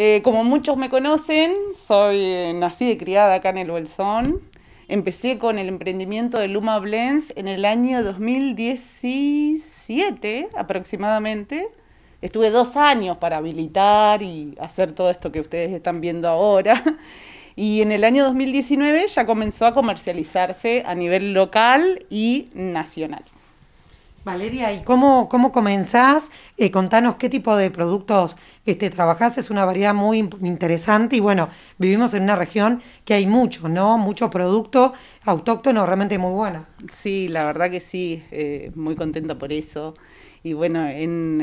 Eh, como muchos me conocen, soy eh, nacida y criada acá en el Bolsón. Empecé con el emprendimiento de Luma Blends en el año 2017 aproximadamente. Estuve dos años para habilitar y hacer todo esto que ustedes están viendo ahora. Y en el año 2019 ya comenzó a comercializarse a nivel local y nacional. Valeria, ¿y cómo, cómo comenzás? Eh, contanos qué tipo de productos este, trabajás, es una variedad muy interesante y bueno, vivimos en una región que hay mucho, ¿no? Mucho producto autóctono realmente muy bueno. Sí, la verdad que sí, eh, muy contenta por eso. Y bueno,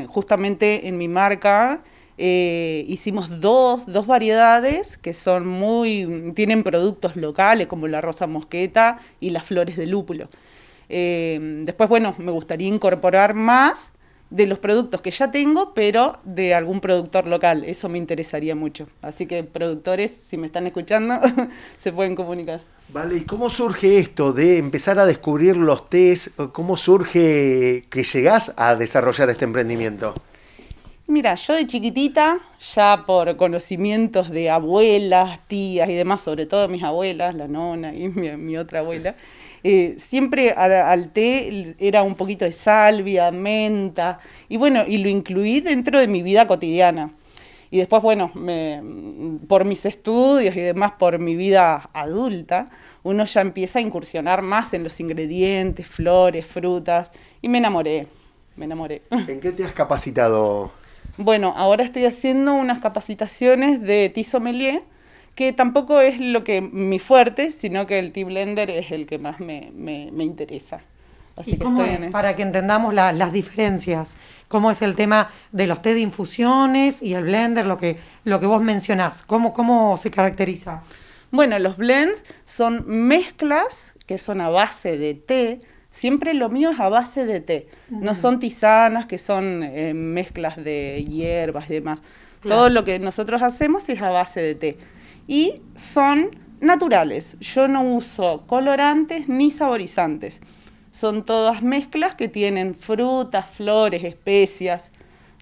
justamente en mi marca... Eh, hicimos dos, dos, variedades que son muy, tienen productos locales como la rosa mosqueta y las flores de lúpulo. Eh, después, bueno, me gustaría incorporar más de los productos que ya tengo, pero de algún productor local. Eso me interesaría mucho. Así que productores, si me están escuchando, se pueden comunicar. Vale, ¿y cómo surge esto de empezar a descubrir los test? ¿Cómo surge que llegás a desarrollar este emprendimiento? Mira, yo de chiquitita, ya por conocimientos de abuelas, tías y demás, sobre todo mis abuelas, la nona y mi, otra abuela, eh, siempre al, té era un poquito de salvia, menta, y bueno, y lo incluí dentro de mi vida cotidiana. Y después, bueno, por mis estudios y demás, por mi vida adulta, uno ya empieza a incursionar más en los ingredientes, flores, frutas, y me enamoré, me enamoré. ¿En qué te has capacitado? Bueno, ahora estoy haciendo unas capacitaciones de tisomelier, que tampoco es lo que mi fuerte, sino que el tea blender es el que más me, interesa. Así ¿Y que cómo es? Para que entendamos las diferencias, cómo es el tema de los T de infusiones y el blender, lo que, vos mencionás, ¿Cómo, cómo se caracteriza. Bueno, los blends son mezclas que son a base de té, Siempre lo mío es a base de té. No son tisanas que son eh, mezclas de hierbas y demás. Todo lo que nosotros hacemos es a base de té. Y son naturales. Yo no uso colorantes ni saborizantes. Son todas mezclas que tienen frutas, flores, especias.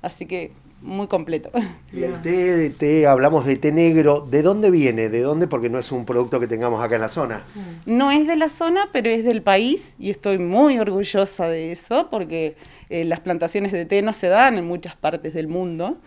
Así que muy completo. Y el té, de té, hablamos de té negro, ¿de dónde viene? ¿De dónde? Porque no es un producto que tengamos acá en la zona. Mm. No es de la zona, pero es del país y estoy muy orgullosa de eso porque eh, las plantaciones de té no se dan en muchas partes del mundo.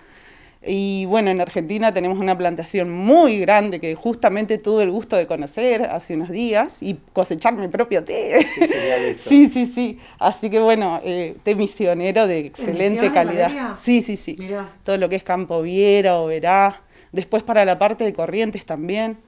Y bueno, en Argentina tenemos una plantación muy grande que justamente tuve el gusto de conocer hace unos días y cosechar mi propio té. sí, sí, sí. Así que bueno, eh, té misionero de excelente calidad. Sí, sí, sí. Todo lo que es Campo Viera, verá. Después para la parte de Corrientes también.